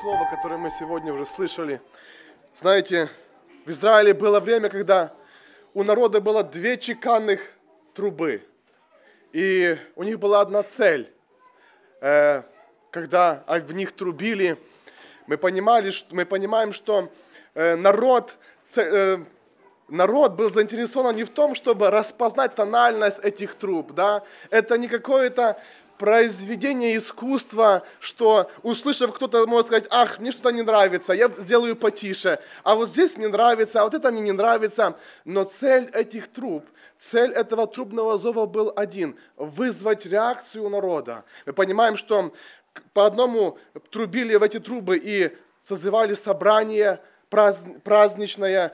слово, которое мы сегодня уже слышали. Знаете, в Израиле было время, когда у народа было две чеканных трубы. И у них была одна цель. Э, когда в них трубили, мы, понимали, что мы понимаем, что э, народ, э, народ был заинтересован не в том, чтобы распознать тональность этих труб. Да? Это не какое-то произведение искусства, что, услышав, кто-то может сказать, ах, мне что-то не нравится, я сделаю потише, а вот здесь мне нравится, а вот это мне не нравится. Но цель этих труб, цель этого трубного зова был один – вызвать реакцию народа. Мы понимаем, что по одному трубили в эти трубы и созывали собрание праздничное,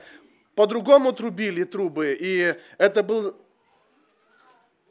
по-другому трубили трубы, и это был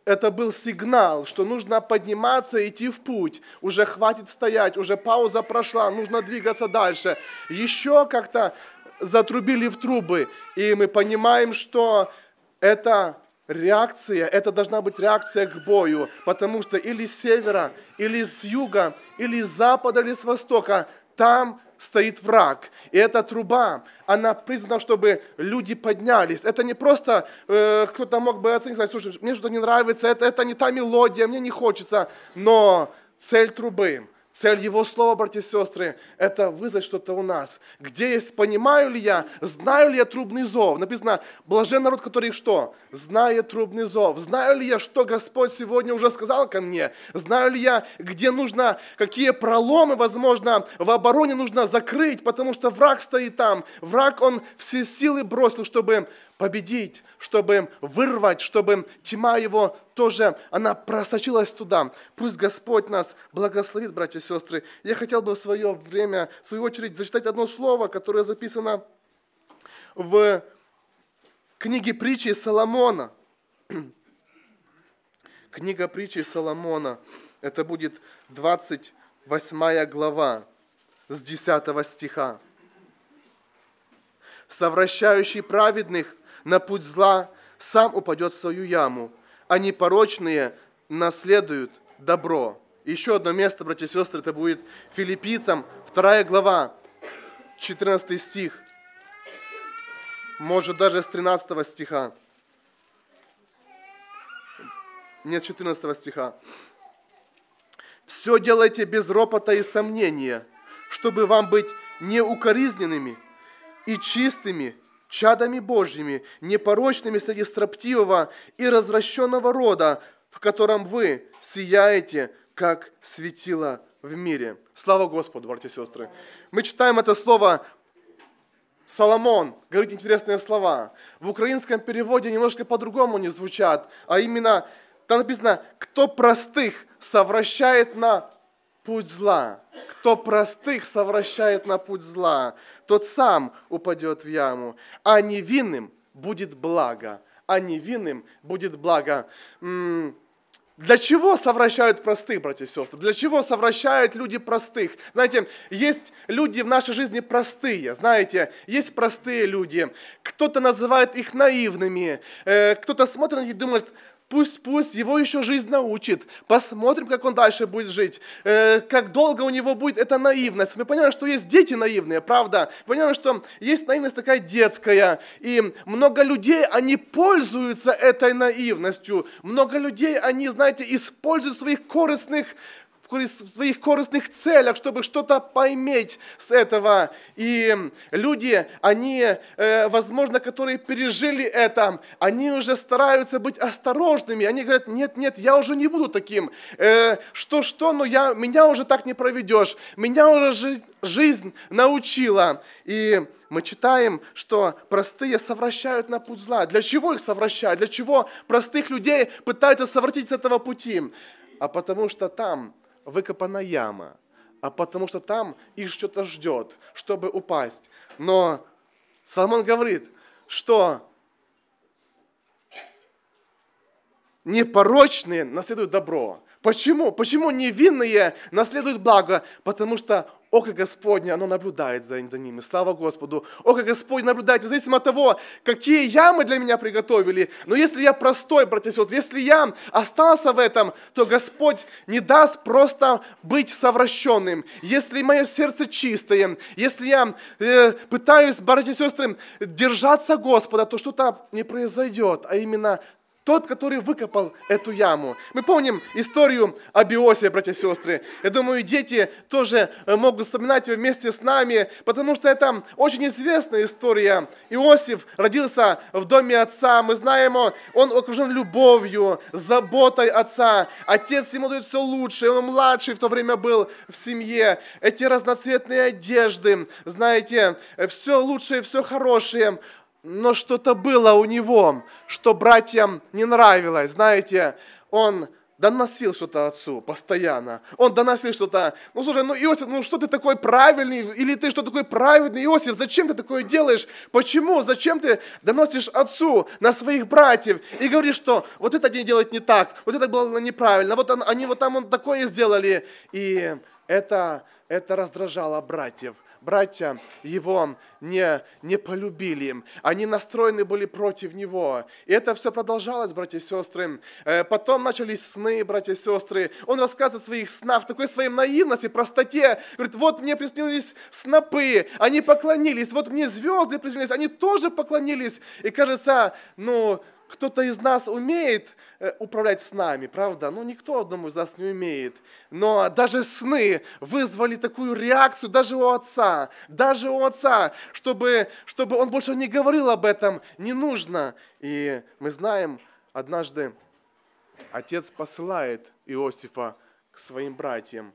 это был сигнал, что нужно подниматься и идти в путь. Уже хватит стоять, уже пауза прошла, нужно двигаться дальше. Еще как-то затрубили в трубы, и мы понимаем, что это реакция, это должна быть реакция к бою, потому что или с севера, или с юга, или с запада, или с востока, там стоит враг. И эта труба, она признана, чтобы люди поднялись. Это не просто э, кто-то мог бы оценить, сказать, слушай, мне что-то не нравится, это, это не та мелодия, мне не хочется. Но цель трубы Цель Его Слова, братья и сестры, это вызвать что-то у нас. Где есть, понимаю ли я, знаю ли я трубный зов? Написано, блажен народ, который что? Знает трубный зов. Знаю ли я, что Господь сегодня уже сказал ко мне? Знаю ли я, где нужно, какие проломы, возможно, в обороне нужно закрыть, потому что враг стоит там. Враг, он все силы бросил, чтобы победить, чтобы вырвать, чтобы тьма его тоже, она просочилась туда. Пусть Господь нас благословит, братья и сестры. Я хотел бы в свое время, в свою очередь, зачитать одно слово, которое записано в книге притчи Соломона. Книга притчи Соломона. Это будет 28 глава с 10 стиха. «Совращающий праведных на путь зла, сам упадет в свою яму, а непорочные наследуют добро. Еще одно место, братья и сестры, это будет филиппийцам, 2 глава, 14 стих, может даже с 13 стиха. Нет, 14 стиха. «Все делайте без ропота и сомнения, чтобы вам быть неукоризненными и чистыми чадами Божьими, непорочными среди строптивого и развращенного рода, в котором вы сияете, как светило в мире. Слава Господу, братья и сестры. Мы читаем это слово Соломон говорит интересные слова. В украинском переводе немножко по-другому не звучат, а именно там написано, кто простых совращает на путь зла. Кто простых совращает на путь зла, тот сам упадет в яму, а невинным будет благо. А невинным будет благо. Для чего совращают простых, братья и сестры? Для чего совращают люди простых? Знаете, есть люди в нашей жизни простые, знаете, есть простые люди. Кто-то называет их наивными, э, кто-то смотрит на них и думает, Пусть, пусть его еще жизнь научит. Посмотрим, как он дальше будет жить. Э, как долго у него будет эта наивность. Мы понимаем, что есть дети наивные, правда. Мы понимаем, что есть наивность такая детская. И много людей, они пользуются этой наивностью. Много людей, они, знаете, используют своих корыстных в своих корыстных целях, чтобы что-то пойметь с этого. И люди, они, э, возможно, которые пережили это, они уже стараются быть осторожными. Они говорят, нет, нет, я уже не буду таким. Э, что-что, но я, меня уже так не проведешь. Меня уже жизнь, жизнь научила. И мы читаем, что простые совращают на путь зла. Для чего их совращают? Для чего простых людей пытаются совратить с этого пути? А потому что там выкопана яма, а потому что там их что-то ждет, чтобы упасть. Но Соломон говорит, что непорочные наследуют добро. Почему? Почему невинные наследуют благо? Потому что Око Господне, оно наблюдает за, за ними. Слава Господу. Око Господне наблюдает, независимо от того, какие ямы для меня приготовили. Но если я простой, братья и сестры, если я остался в этом, то Господь не даст просто быть совращенным. Если мое сердце чистое, если я э, пытаюсь, братья и сестры, держаться Господа, то что-то не произойдет, а именно тот, который выкопал эту яму. Мы помним историю об Иосифе, братья и сестры. Я думаю, дети тоже э, могут вспоминать ее вместе с нами, потому что это очень известная история. Иосиф родился в доме отца, мы знаем его, он окружен любовью, заботой отца. Отец ему дает все лучшее, он младший в то время был в семье. Эти разноцветные одежды, знаете, э, все лучшее, все хорошее но что-то было у него, что братьям не нравилось. Знаете, он доносил что-то отцу постоянно. Он доносил что-то. Ну, слушай, ну, Иосиф, ну, что ты такой правильный? Или ты что такой праведный, Иосиф? Зачем ты такое делаешь? Почему? Зачем ты доносишь отцу на своих братьев и говоришь, что вот это они делают не так, вот это было неправильно, вот они вот там вот такое сделали. И это, это раздражало братьев братья его не, не полюбили. Они настроены были против него. И это все продолжалось, братья и сестры. Э, потом начались сны, братья и сестры. Он рассказывает о своих снах, такой своей наивности, простоте. Говорит, вот мне приснились снопы, они поклонились. Вот мне звезды приснились, они тоже поклонились. И кажется, ну, кто-то из нас умеет э, управлять снами, правда? Ну, никто одному из нас не умеет. Но даже сны вызвали такую реакцию даже у отца, даже у отца, чтобы, чтобы он больше не говорил об этом, не нужно. И мы знаем, однажды отец посылает Иосифа к своим братьям,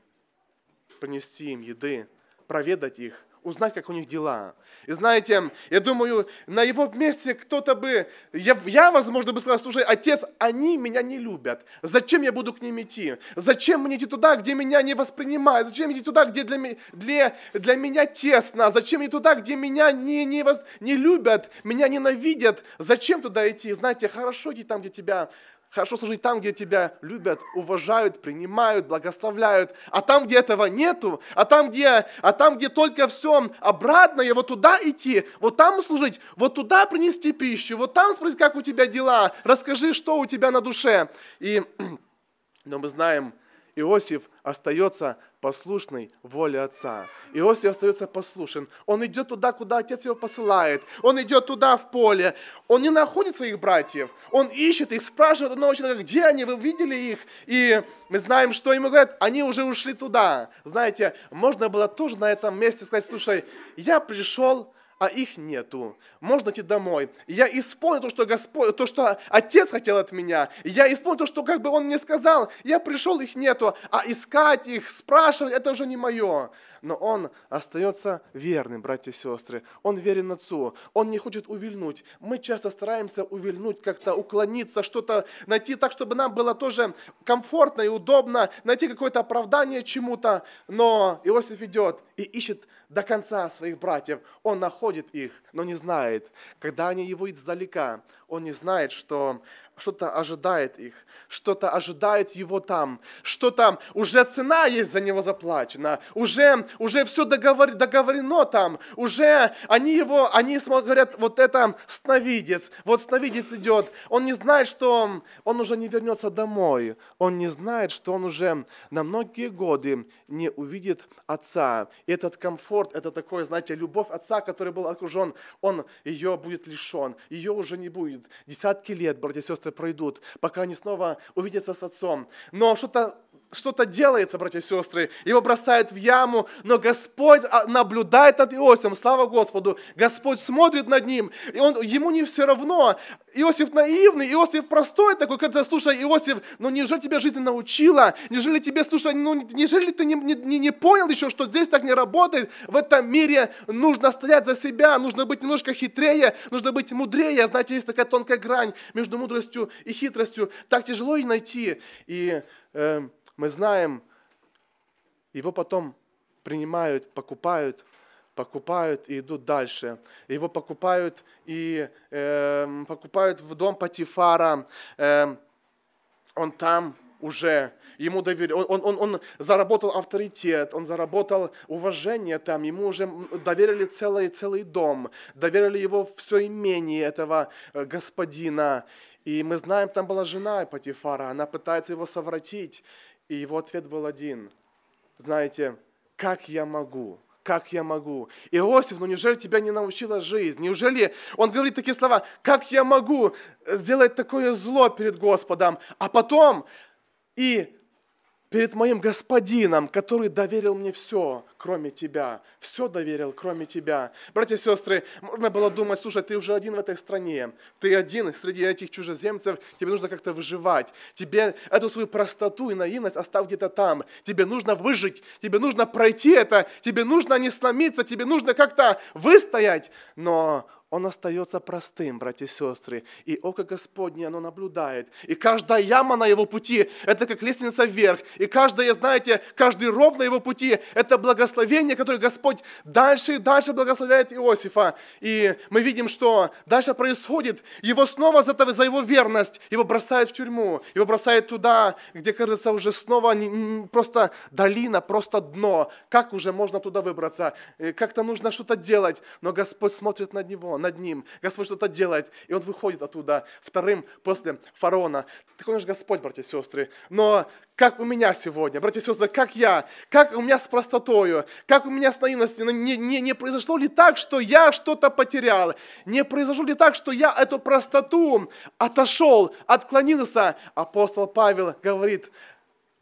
принести им еды, проведать их, узнать, как у них дела. И знаете, я думаю, на его месте кто-то бы, я, я, возможно, бы сказал, слушай, отец, они меня не любят. Зачем я буду к ним идти? Зачем мне идти туда, где меня не воспринимают? Зачем идти туда, где для, для, для меня тесно? Зачем идти туда, где меня не, не, воз, не любят, меня ненавидят? Зачем туда идти? Знаете, хорошо идти там, где тебя Хорошо служить там, где тебя любят, уважают, принимают, благословляют. А там, где этого нету, а там, где, а там, где только все обратное, вот туда идти, вот там служить, вот туда принести пищу, вот там спросить, как у тебя дела, расскажи, что у тебя на душе. И, но мы знаем, Иосиф остается послушной воле Отца. Иосиф остается послушен. Он идет туда, куда Отец его посылает. Он идет туда, в поле. Он не находит своих братьев. Он ищет их, спрашивает одного человека, где они, вы видели их? И мы знаем, что ему говорят, они уже ушли туда. Знаете, можно было тоже на этом месте сказать, слушай, я пришел, а их нету. Можно идти домой. Я исполнил то, что Господь, то, что Отец хотел от меня. Я исполнил то, что как бы Он мне сказал. Я пришел, их нету. А искать их, спрашивать, это уже не мое но он остается верным, братья и сестры. Он верен Отцу, он не хочет увильнуть. Мы часто стараемся увильнуть, как-то уклониться, что-то найти так, чтобы нам было тоже комфортно и удобно, найти какое-то оправдание чему-то. Но Иосиф идет и ищет до конца своих братьев. Он находит их, но не знает. Когда они его издалека, он не знает, что что-то ожидает их, что-то ожидает его там, что там, уже цена есть за него заплачена, уже, уже все договор, договорено там, уже они его, они говорят, вот это сновидец, вот сновидец идет, он не знает, что он, он уже не вернется домой, он не знает, что он уже на многие годы не увидит отца. И этот комфорт, это такое, знаете, любовь отца, который был окружен, он ее будет лишен, ее уже не будет. Десятки лет, братья и сестры, пройдут, пока они снова увидятся с Отцом. Но что-то что-то делается, братья и сестры. Его бросают в яму, но Господь а, наблюдает над Иосифом, слава Господу. Господь смотрит над ним, и он, ему не все равно. Иосиф наивный, Иосиф простой такой, кажется, слушай, Иосиф, ну неужели тебя жизнь научила? Неужели тебе, слушай, ну неужели ты не, не, не понял еще, что здесь так не работает? В этом мире нужно стоять за себя, нужно быть немножко хитрее, нужно быть мудрее. Знаете, есть такая тонкая грань между мудростью и хитростью. Так тяжело и найти. И... Э, мы знаем, его потом принимают, покупают, покупают и идут дальше. Его покупают и э, покупают в дом Патифара. Э, он там уже ему доверили, он, он, он, он заработал авторитет, он заработал уважение там, ему уже доверили целый, целый дом, доверили его все имение этого э, господина. И мы знаем, там была жена Патифара, она пытается его совратить. И его ответ был один. Знаете, как я могу? Как я могу? Иосиф, ну неужели тебя не научила жизнь? Неужели он говорит такие слова, как я могу сделать такое зло перед Господом? А потом и перед моим господином, который доверил мне все, кроме тебя. Все доверил, кроме тебя. Братья и сестры, можно было думать, слушай, ты уже один в этой стране. Ты один среди этих чужеземцев. Тебе нужно как-то выживать. Тебе эту свою простоту и наивность оставь где-то там. Тебе нужно выжить. Тебе нужно пройти это. Тебе нужно не сломиться. Тебе нужно как-то выстоять. Но он остается простым, братья и сестры, и око Господне оно наблюдает. И каждая яма на его пути – это как лестница вверх. И каждая, знаете, каждый ров на его пути – это благословение, которое Господь дальше и дальше благословляет Иосифа. И мы видим, что дальше происходит. Его снова за, за его верность, его бросают в тюрьму, его бросают туда, где, кажется, уже снова просто долина, просто дно. Как уже можно туда выбраться? Э, как-то нужно что-то делать. Но Господь смотрит на него, над ним. Господь что-то делает, и он выходит оттуда вторым после фараона. Такой наш Господь, братья и сестры. Но как у меня сегодня, братья и сестры, как я, как у меня с простотою, как у меня с наивностью, не, не, не произошло ли так, что я что-то потерял, не произошло ли так, что я эту простоту отошел, отклонился. Апостол Павел говорит,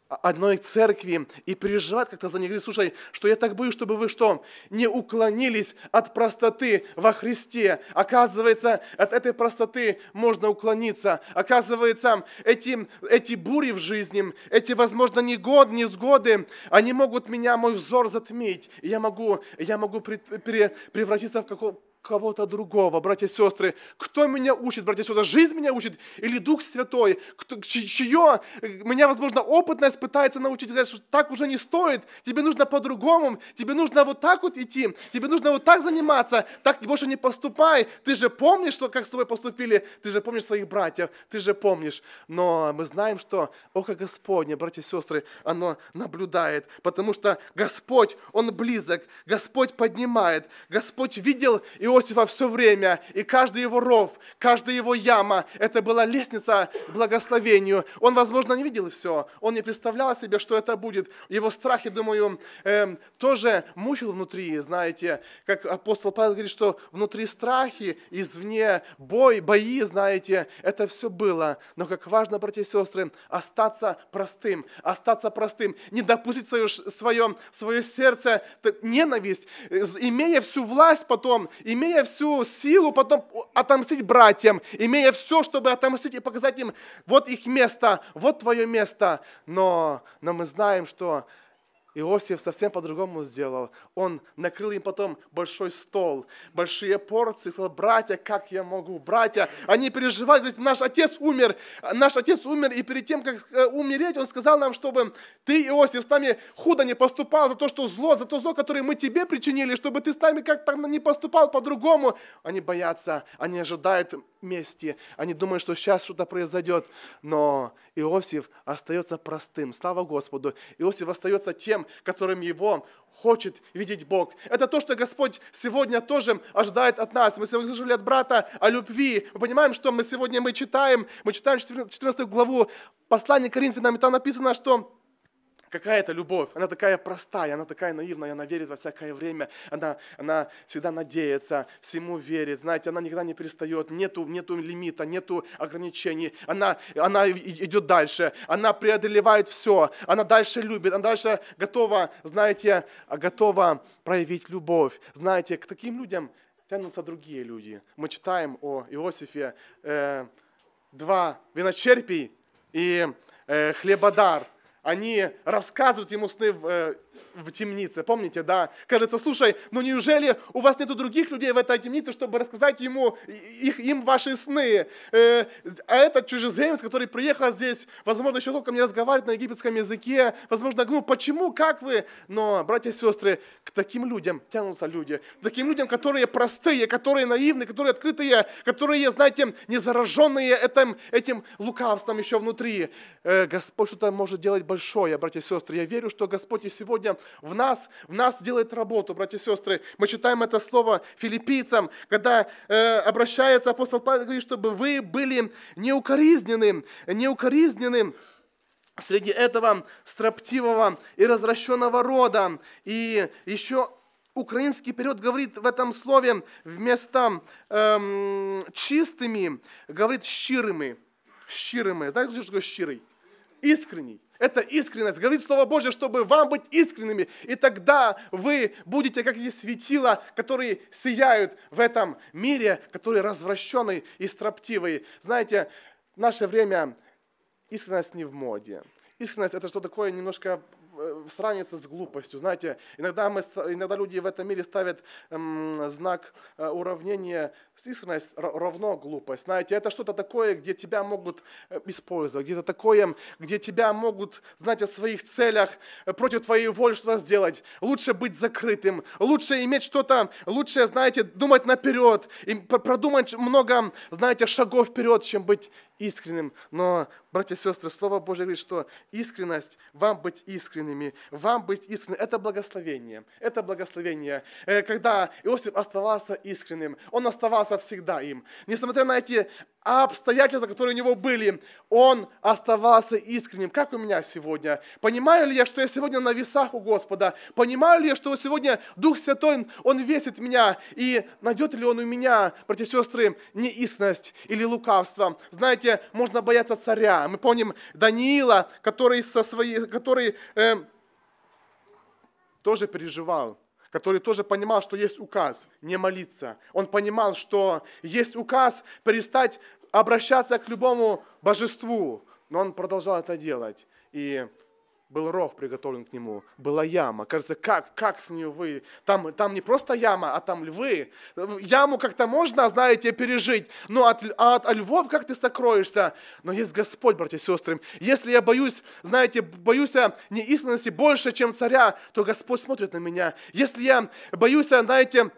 одной церкви и переживает как-то за них. Говорит, слушай, что я так боюсь, чтобы вы что, не уклонились от простоты во Христе. Оказывается, от этой простоты можно уклониться. Оказывается, эти, эти бури в жизни, эти, возможно, не не сгоды, они могут меня, мой взор затмить. И я могу, я могу при, при, превратиться в какого кого-то другого, братья и сестры. Кто меня учит, братья и сестры? Жизнь меня учит или Дух Святой? Кто, чье? Меня, возможно, опытность пытается научить. Говорит, что так уже не стоит. Тебе нужно по-другому. Тебе нужно вот так вот идти. Тебе нужно вот так заниматься. Так больше не поступай. Ты же помнишь, что, как с тобой поступили. Ты же помнишь своих братьев. Ты же помнишь. Но мы знаем, что око Господне, братья и сестры, оно наблюдает. Потому что Господь, Он близок. Господь поднимает. Господь видел и Иосифа все время, и каждый его ров, каждая его яма, это была лестница к благословению. Он, возможно, не видел все, он не представлял себе, что это будет. Его страхи, думаю, эм, тоже мучил внутри, знаете, как апостол Павел говорит, что внутри страхи, извне бой, бои, знаете, это все было. Но как важно, братья и сестры, остаться простым, остаться простым, не допустить свое, свое, свое сердце ненависть, имея всю власть потом, имея имея всю силу потом отомстить братьям, имея все, чтобы отомстить и показать им, вот их место, вот твое место. Но, но мы знаем, что Иосиф совсем по-другому сделал. Он накрыл им потом большой стол, большие порции, сказал, братья, как я могу, братья, они переживают, говорят, наш отец умер, наш отец умер, и перед тем, как э, умереть, он сказал нам, чтобы ты, Иосиф, с нами худо не поступал за то, что зло, за то зло, которое мы тебе причинили, чтобы ты с нами как-то не поступал по-другому. Они боятся, они ожидают месте. Они думают, что сейчас что-то произойдет. Но Иосиф остается простым. Слава Господу. Иосиф остается тем, которым его хочет видеть Бог. Это то, что Господь сегодня тоже ожидает от нас. Мы сегодня слышали от брата о любви. Мы понимаем, что мы сегодня мы читаем. Мы читаем 14 главу послания Коринфянам, и там написано, что Какая это любовь? Она такая простая, она такая наивная, она верит во всякое время, она, она всегда надеется, всему верит, знаете, она никогда не перестает, нету, нету лимита, нету ограничений, она, она идет дальше, она преодолевает все, она дальше любит, она дальше готова, знаете, готова проявить любовь. Знаете, к таким людям тянутся другие люди. Мы читаем о Иосифе э, два виночерпий и э, хлебодар – они рассказывают ему сны в, э, в темнице. Помните, да? Кажется, слушай, ну неужели у вас нету других людей в этой темнице, чтобы рассказать ему их, им ваши сны? Э, а этот чужеземец, который приехал здесь, возможно, еще только не разговаривает на египетском языке, возможно, ну почему, как вы? Но, братья и сестры, к таким людям тянутся люди. К таким людям, которые простые, которые наивны, которые открытые, которые, знаете, не зараженные этим, этим лукавством еще внутри. Э, Господь что-то может делать большое, братья и сестры. Я верю, что Господь и сегодня в нас, в нас делает работу, братья и сестры. Мы читаем это слово филиппийцам, когда э, обращается апостол Павел, говорит, чтобы вы были неукоризненным, неукоризненным среди этого строптивого и развращенного рода. И еще украинский период говорит в этом слове вместо эм, чистыми, говорит щирыми. Щирыми. Знаете, что такое щирый? искренний. Это искренность. Говорит Слово Божье, чтобы вам быть искренними. И тогда вы будете как эти светила, которые сияют в этом мире, который развращенный и строптивый. Знаете, в наше время искренность не в моде. Искренность – это что такое немножко Э, сравнивается с глупостью. Знаете, иногда, мы, иногда люди в этом мире ставят эм, знак э, уравнения искренность равно глупость. Знаете, это что-то такое, где тебя могут э, использовать, где-то такое, где тебя могут, знаете, о своих целях э, против твоей воли что-то сделать. Лучше быть закрытым, лучше иметь что-то, лучше, знаете, думать наперед, и продумать много, знаете, шагов вперед, чем быть искренним. Но, братья и сестры, Слово Божье говорит, что искренность, вам быть искренними, вам быть искренними – это благословение. Это благословение. Э, когда Иосиф оставался искренним, он оставался всегда им. Несмотря на эти обстоятельства, которые у него были, он оставался искренним. Как у меня сегодня? Понимаю ли я, что я сегодня на весах у Господа? Понимаю ли я, что сегодня Дух Святой, Он весит меня? И найдет ли Он у меня, братья и сестры, неистность или лукавство? Знаете, можно бояться царя. Мы помним Даниила, который, со своей, который э, тоже переживал который тоже понимал, что есть указ не молиться. Он понимал, что есть указ перестать обращаться к любому божеству, но он продолжал это делать. И был ров приготовлен к нему, была яма. Кажется, как, как с нее вы? Там, там не просто яма, а там львы. Яму как-то можно, знаете, пережить, но от, от львов как ты сокроешься? Но есть Господь, братья и сестры. Если я боюсь, знаете, боюсь неискренности больше, чем царя, то Господь смотрит на меня. Если я боюсь, знаете,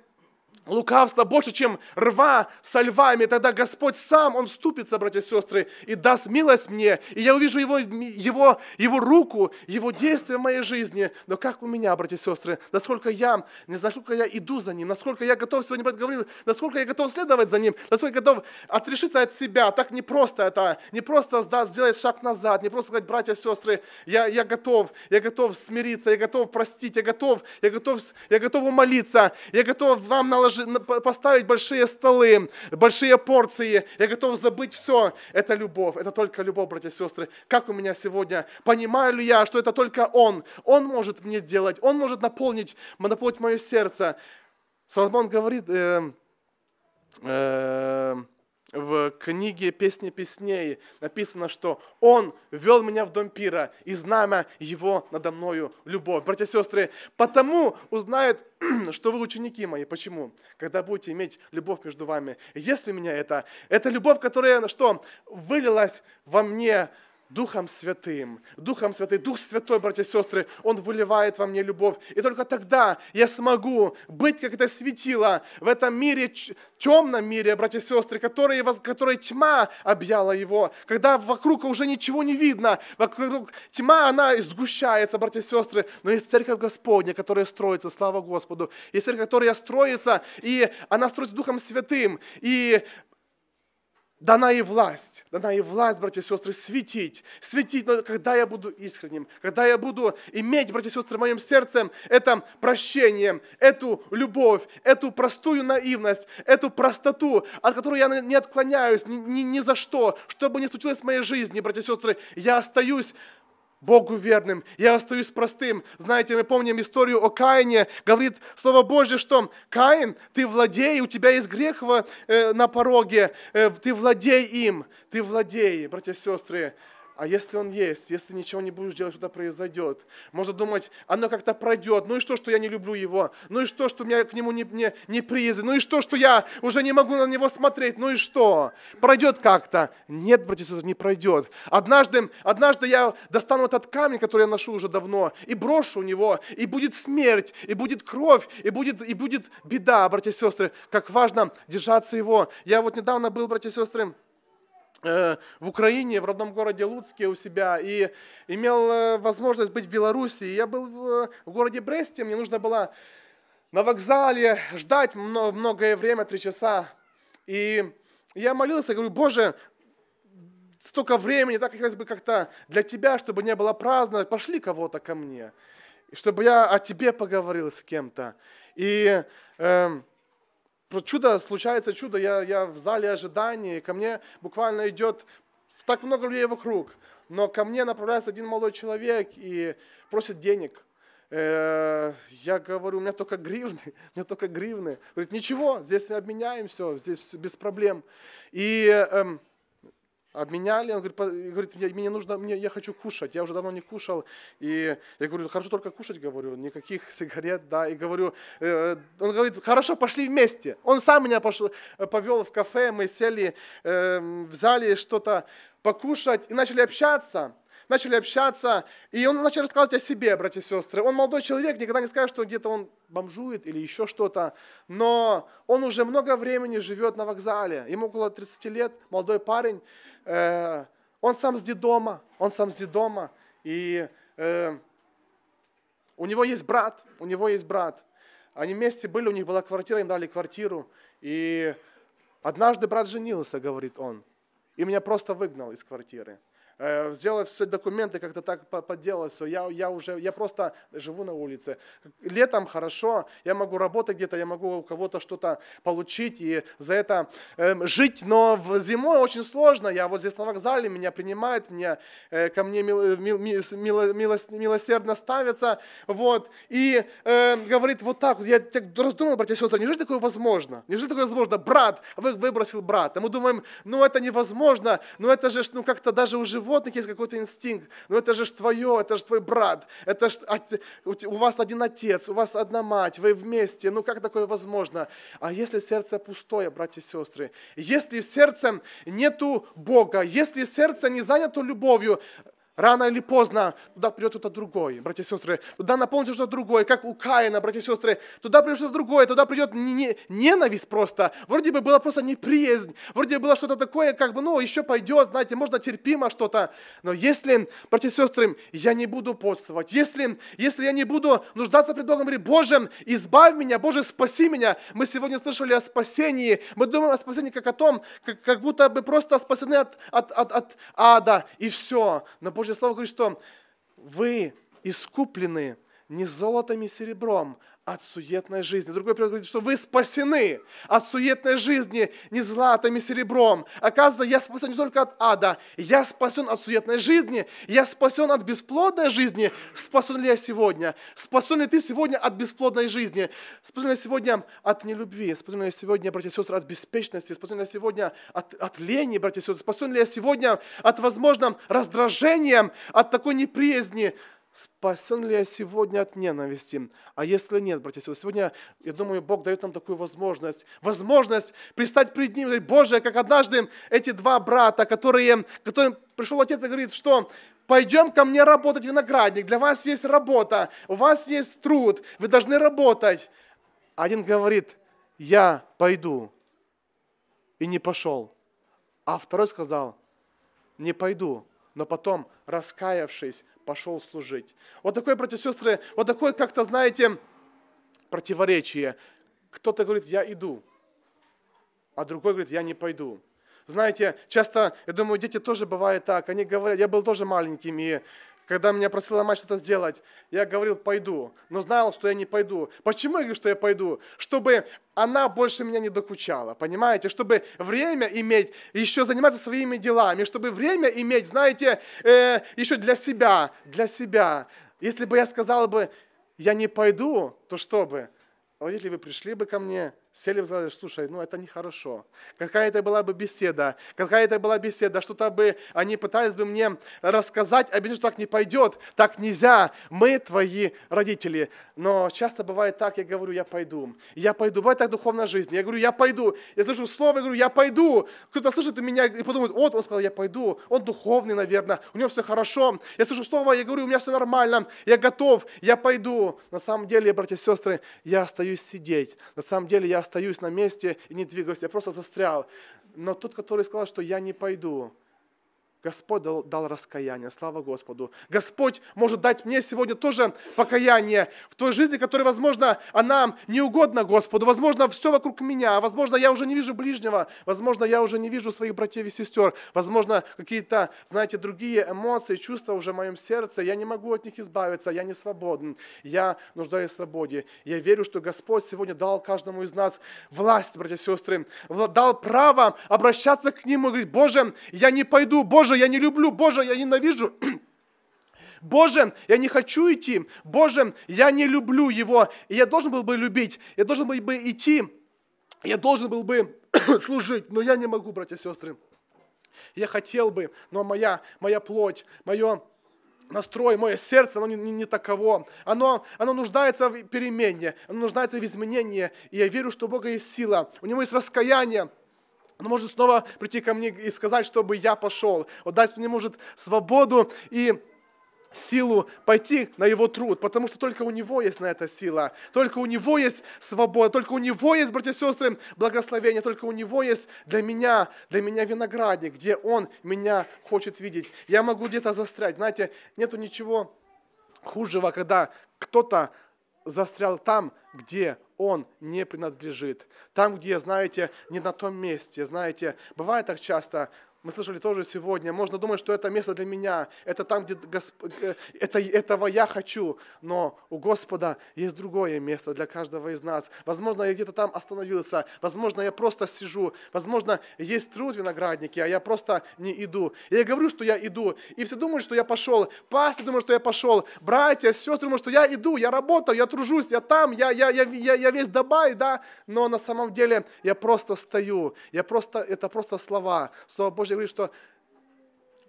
Лукавство больше, чем рва со львами, тогда Господь сам, Он вступится, братья и сестры, и даст милость мне, и я увижу Его, его, его руку, Его действие в моей жизни. Но как у меня, братья и сестры, насколько я, не знаю, насколько я иду за Ним, насколько я готов, сегодня брат говорил, насколько я готов следовать за Ним, насколько я готов отрешиться от себя, так не просто это, не просто да, сделать шаг назад, не просто сказать, братья и сестры, я, я готов, я готов смириться, я готов простить, я готов, я готов, я готов умолиться, я готов вам наложить поставить большие столы, большие порции. Я готов забыть все. Это любовь. Это только любовь, братья и сестры. Как у меня сегодня? Понимаю ли я, что это только Он? Он может мне сделать. Он может наполнить, наполнить мое сердце. Соломон говорит... Э, э, в книге «Песни песней» написано, что «Он вел меня в дом пира, и знамя его надо мною любовь». Братья и сестры, потому узнает, что вы ученики мои. Почему? Когда будете иметь любовь между вами. Если у меня это, это любовь, которая, что, вылилась во мне, Духом Святым, Духом Святым, Дух Святой, братья и сестры, Он выливает во мне любовь. И только тогда я смогу быть, как это светило в этом мире, темном мире, братья и сестры, который, который тьма объяла его, когда вокруг уже ничего не видно, вокруг тьма, она сгущается, братья и сестры, но есть церковь Господня, которая строится, слава Господу, есть церковь, которая строится, и она строится Духом Святым, и дана ей власть, дана ей власть, братья и сестры, светить. Светить, но когда я буду искренним, когда я буду иметь, братья и сестры, моим сердцем это прощение, эту любовь, эту простую наивность, эту простоту, от которой я не отклоняюсь ни, ни, ни за что, что бы ни случилось в моей жизни, братья и сестры, я остаюсь Богу верным. Я остаюсь простым. Знаете, мы помним историю о Каине. Говорит Слово Божье, что Каин, ты владей, у тебя есть грех э, на пороге. Э, ты владей им. Ты владей, братья и сестры. А если он есть, если ничего не будешь делать, что-то произойдет. Можно думать, оно как-то пройдет. Ну и что, что я не люблю его? Ну и что, что у меня к нему не, не, не призы? Ну и что, что я уже не могу на него смотреть? Ну и что? Пройдет как-то? Нет, братья и сестры, не пройдет. Однажды, однажды я достану этот камень, который я ношу уже давно, и брошу у него, и будет смерть, и будет кровь, и будет, и будет беда, братья и сестры. Как важно держаться его. Я вот недавно был, братья и сестры, Э, в Украине, в родном городе Луцке у себя, и имел э, возможность быть в Беларуси. Я был э, в городе Бресте, мне нужно было на вокзале ждать многое время, три часа. И я молился, говорю, Боже, столько времени, так хотелось бы как-то для Тебя, чтобы не было праздно, пошли кого-то ко мне, чтобы я о Тебе поговорил с кем-то. И э, чудо, случается чудо, я, я в зале ожидания, ко мне буквально идет так много людей вокруг, но ко мне направляется один молодой человек и просит денег. Э, я говорю, у меня только гривны, у меня только гривны. Говорит, ничего, здесь мы обменяем все, здесь без проблем. И эм, обменяли, он говорит, говорит мне нужно, мне, я хочу кушать, я уже давно не кушал, и я говорю, хорошо только кушать, говорю, никаких сигарет, да, и говорю, э, э, он говорит, хорошо, пошли вместе, он сам меня пошел, э, повел в кафе, мы сели, э, эм, взяли что-то покушать и начали общаться, начали общаться, и он начал рассказывать о себе, братья и сестры. Он молодой человек, никогда не скажет, что где-то он бомжует или еще что-то, но он уже много времени живет на вокзале. Ему около 30 лет, молодой парень, э, он сам с дедома, он сам с дедома, и э, у него есть брат, у него есть брат. Они вместе были, у них была квартира, им дали квартиру, и однажды брат женился, говорит он, и меня просто выгнал из квартиры. Э, сделав все документы, как-то так подделал все. Я, я уже, я просто живу на улице. Летом хорошо, я могу работать где-то, я могу у кого-то что-то получить и за это э, жить, но в зимой очень сложно. Я вот здесь на вокзале, меня принимают, меня, э, ко мне э, мил, мил, мил, милос, милосердно ставятся, вот, и э, говорит вот так, я так раздумал, братья и сестры, неужели такое возможно? Неужели такое возможно? Брат, вы, выбросил брата. Мы думаем, ну это невозможно, ну это же, ну как-то даже у животных животных есть какой-то инстинкт, но «Ну это же твое, это же твой брат, это ж, у вас один отец, у вас одна мать, вы вместе, ну как такое возможно? А если сердце пустое, братья и сестры, если в сердце нету Бога, если сердце не занято любовью, Рано или поздно туда придет что-то другое, братья и сестры. Туда наполнится что-то другое, как у Каина, братья и сестры. Туда придет что-то другое, туда придет не ненависть просто. Вроде бы была просто неприязнь, вроде бы было что-то такое, как бы, ну, еще пойдет, знаете, можно терпимо что-то. Но если, братья и сестры, я не буду постовать, если, если я не буду нуждаться пред Богом, говорить, Боже, избавь меня, Боже, спаси меня. Мы сегодня слышали о спасении, мы думаем о спасении как о том, как, как будто бы просто спасены от, от, от, от ада, и все. Но, Боже, Божье Слово говорит, что вы искуплены не золотом и серебром, а от суетной жизни. Другой перевод говорит, что вы спасены от суетной жизни, не златом и серебром. Оказывается, я спасен не только от ада, я спасен от суетной жизни, я спасен от бесплодной жизни. Спасен ли я сегодня? Спасен ли ты сегодня от бесплодной жизни? Спасен ли я сегодня от нелюбви? Спасен ли я сегодня, братья и сестры, от беспечности? Спасен ли я сегодня от, от лени, братья и сестры? Спасен ли я сегодня от возможным раздражением, от такой неприязни? спасен ли я сегодня от ненависти? А если нет, братья сестры, сегодня, я думаю, Бог дает нам такую возможность, возможность пристать пред Ним, говорить, Боже, как однажды эти два брата, которые, которым пришел отец и говорит, что пойдем ко мне работать виноградник, для вас есть работа, у вас есть труд, вы должны работать. Один говорит, я пойду, и не пошел. А второй сказал, не пойду, но потом, раскаявшись, пошел служить. Вот такое, братья и сестры, вот такое как-то, знаете, противоречие. Кто-то говорит, я иду, а другой говорит, я не пойду. Знаете, часто, я думаю, дети тоже бывает так, они говорят, я был тоже маленьким, и когда меня просила мать что-то сделать, я говорил, пойду, но знал, что я не пойду. Почему я говорю, что я пойду? Чтобы она больше меня не докучала, понимаете? Чтобы время иметь, еще заниматься своими делами, чтобы время иметь, знаете, э, еще для себя, для себя. Если бы я сказал бы, я не пойду, то что бы? Родители а бы пришли бы ко мне, сели и сказали, слушай, ну это нехорошо. Какая это была бы беседа, какая это была беседа, что-то бы они пытались бы мне рассказать, объяснить, что так не пойдет, так нельзя, мы твои родители. Но часто бывает так, я говорю, я пойду, я пойду. Бывает так духовная жизнь, я говорю, я пойду. Я слышу слово, я говорю, я пойду. Кто-то слышит меня и подумает, вот он сказал, я пойду, он духовный, наверное, у него все хорошо. Я слышу слово, я говорю, у меня все нормально, я готов, я пойду. На самом деле, братья и сестры, я остаюсь сидеть. На самом деле, я остаюсь на месте и не двигаюсь, я просто застрял. Но тот, который сказал, что я не пойду, Господь дал, дал раскаяние, слава Господу. Господь может дать мне сегодня тоже покаяние в той жизни, которая, возможно, она не угодна Господу, возможно, все вокруг меня, возможно, я уже не вижу ближнего, возможно, я уже не вижу своих братьев и сестер, возможно, какие-то, знаете, другие эмоции, чувства уже в моем сердце, я не могу от них избавиться, я не свободен, я нуждаюсь в свободе. Я верю, что Господь сегодня дал каждому из нас власть, братья и сестры, дал право обращаться к Нему и говорить, Боже, я не пойду, Боже, Боже, я не люблю, Боже, я ненавижу. Боже, я не хочу идти. Боже, я не люблю его. И я должен был бы любить. Я должен был бы идти. Я должен был бы служить. Но я не могу, братья и сестры. Я хотел бы, но моя, моя плоть, мое настрой, мое сердце, оно не, не, не таково. Оно, оно нуждается в перемене, оно нуждается в изменении. И я верю, что у Бога есть сила, у Него есть раскаяние, он может снова прийти ко мне и сказать, чтобы я пошел. Он даст мне, может, свободу и силу пойти на его труд, потому что только у него есть на это сила, только у него есть свобода, только у него есть, братья и сестры, благословение, только у него есть для меня, для меня виноградник, где он меня хочет видеть. Я могу где-то застрять, знаете, нету ничего хужего, когда кто-то застрял там, где он не принадлежит. Там, где, знаете, не на том месте. Знаете, бывает так часто, мы слышали тоже сегодня. Можно думать, что это место для меня, это там, где Госп... Э, это, этого я хочу. Но у Господа есть другое место для каждого из нас. Возможно, я где-то там остановился. Возможно, я просто сижу. Возможно, есть труд виноградники, а я просто не иду. И я говорю, что я иду. И все думают, что я пошел. Пасты думают, что я пошел. Братья, сестры думают, что я иду, я работаю, я тружусь, я там, я, я, я, я, я весь добай, да. Но на самом деле я просто стою. Я просто, это просто слова. Слово Божье Божье говорит, что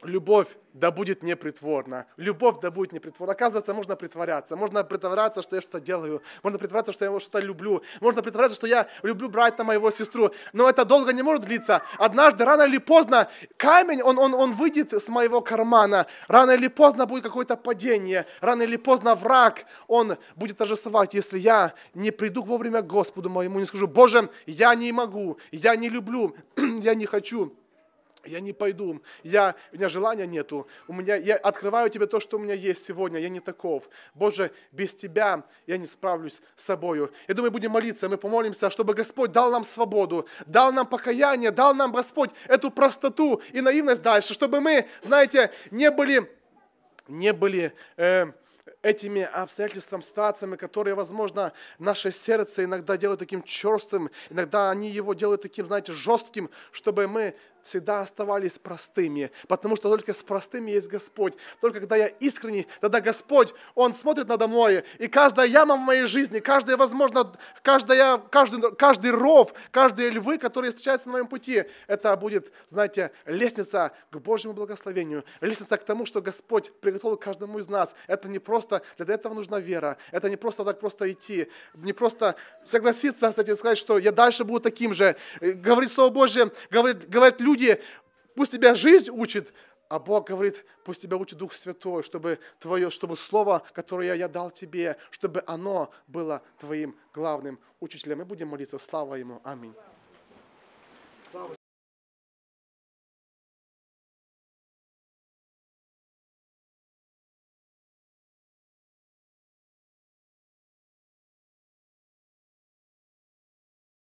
любовь да будет непритворна. Любовь да будет непритворна. Оказывается, можно притворяться. Можно притворяться, что я что-то делаю. Можно притворяться, что я его что-то люблю. Можно притворяться, что я люблю брать на моего сестру. Но это долго не может длиться. Однажды, рано или поздно, камень, он, он, он выйдет с моего кармана. Рано или поздно будет какое-то падение. Рано или поздно враг, он будет торжествовать, если я не приду вовремя к Господу моему, не скажу, Боже, я не могу, я не люблю, я не хочу я не пойду, я, у меня желания нету, у меня, я открываю тебе то, что у меня есть сегодня, я не таков. Боже, без тебя я не справлюсь с собою. Я думаю, будем молиться, мы помолимся, чтобы Господь дал нам свободу, дал нам покаяние, дал нам, Господь, эту простоту и наивность дальше, чтобы мы, знаете, не были, не были... Э, этими обстоятельствами, ситуациями, которые, возможно, наше сердце иногда делают таким черстым, иногда они его делают таким, знаете, жестким, чтобы мы всегда оставались простыми, потому что только с простыми есть Господь. Только когда я искренний, тогда Господь, Он смотрит надо мной, и каждая яма в моей жизни, каждая, возможно, каждая, каждый, каждый ров, каждые львы, которые встречаются на моем пути, это будет, знаете, лестница к Божьему благословению, лестница к тому, что Господь приготовил каждому из нас. Это не просто, для этого нужна вера, это не просто так просто идти, не просто согласиться с этим, сказать, что я дальше буду таким же. Э, говорит Слово Божье, говорит, говорит люди, люди, пусть тебя жизнь учит, а Бог говорит, пусть тебя учит Дух Святой, чтобы, твое, чтобы слово, которое я дал тебе, чтобы оно было твоим главным учителем. Мы будем молиться. Слава Ему. Аминь.